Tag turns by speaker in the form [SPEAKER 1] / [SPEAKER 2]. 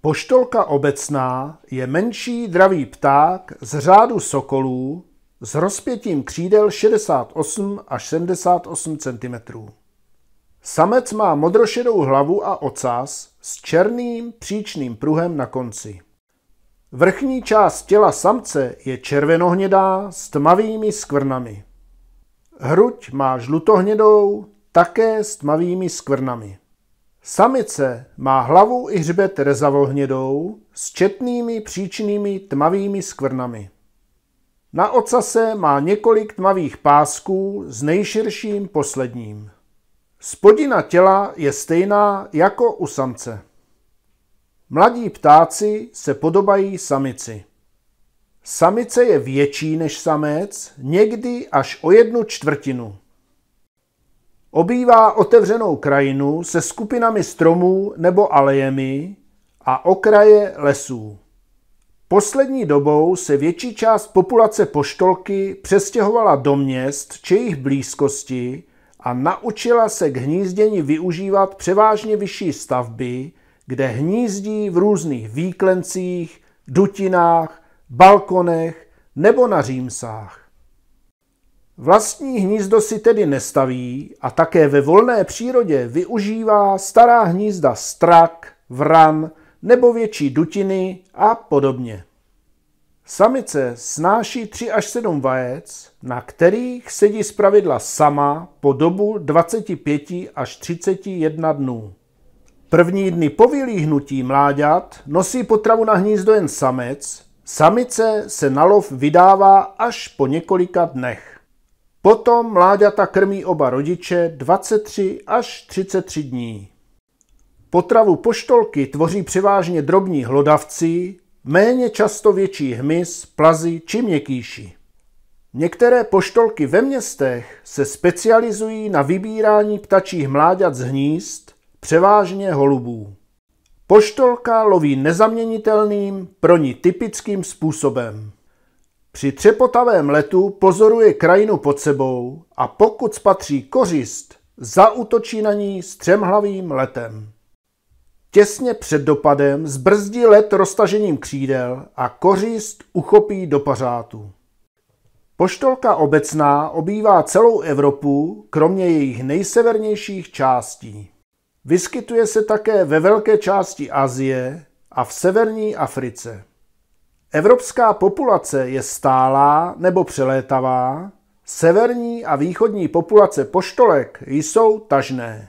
[SPEAKER 1] Poštolka obecná je menší dravý pták z řádu sokolů s rozpětím křídel 68 až 78 cm. Samec má modrošedou hlavu a ocas s černým příčným pruhem na konci. Vrchní část těla samce je červenohnědá s tmavými skvrnami. Hruď má žlutohnědou, také s tmavými skvrnami. Samice má hlavu i hřbet rezavohnědou s četnými příčnými tmavými skvrnami. Na ocase má několik tmavých pásků s nejširším posledním. Spodina těla je stejná jako u samce. Mladí ptáci se podobají samici. Samice je větší než samec, někdy až o jednu čtvrtinu. Obývá otevřenou krajinu se skupinami stromů nebo alejemi a okraje lesů. Poslední dobou se větší část populace poštolky přestěhovala do měst či jejich blízkosti a naučila se k hnízdění využívat převážně vyšší stavby, kde hnízdí v různých výklencích, dutinách, balkonech nebo na římsách. Vlastní hnízdo si tedy nestaví a také ve volné přírodě využívá stará hnízda strak, vran nebo větší dutiny a podobně. Samice snáší 3 až 7 vajec, na kterých sedí zpravidla sama po dobu 25 až 31 dnů. První dny po vylíhnutí mláďat nosí potravu na hnízdo jen samec, samice se na lov vydává až po několika dnech. Potom mláďata krmí oba rodiče 23 až 33 dní. Potravu poštolky tvoří převážně drobní hlodavci, méně často větší hmyz, plazy či měkýši. Některé poštolky ve městech se specializují na vybírání ptačích mláďat z hnízd, převážně holubů. Poštolka loví nezaměnitelným, pro ní typickým způsobem. Při třepotavém letu pozoruje krajinu pod sebou a pokud spatří kořist, zautočí na ní střemhlavým letem. Těsně před dopadem zbrzdí let roztažením křídel a kořist uchopí do pařátu. Poštolka obecná obývá celou Evropu, kromě jejich nejsevernějších částí. Vyskytuje se také ve velké části Asie a v severní Africe. Evropská populace je stálá nebo přelétavá, severní a východní populace poštolek jsou tažné.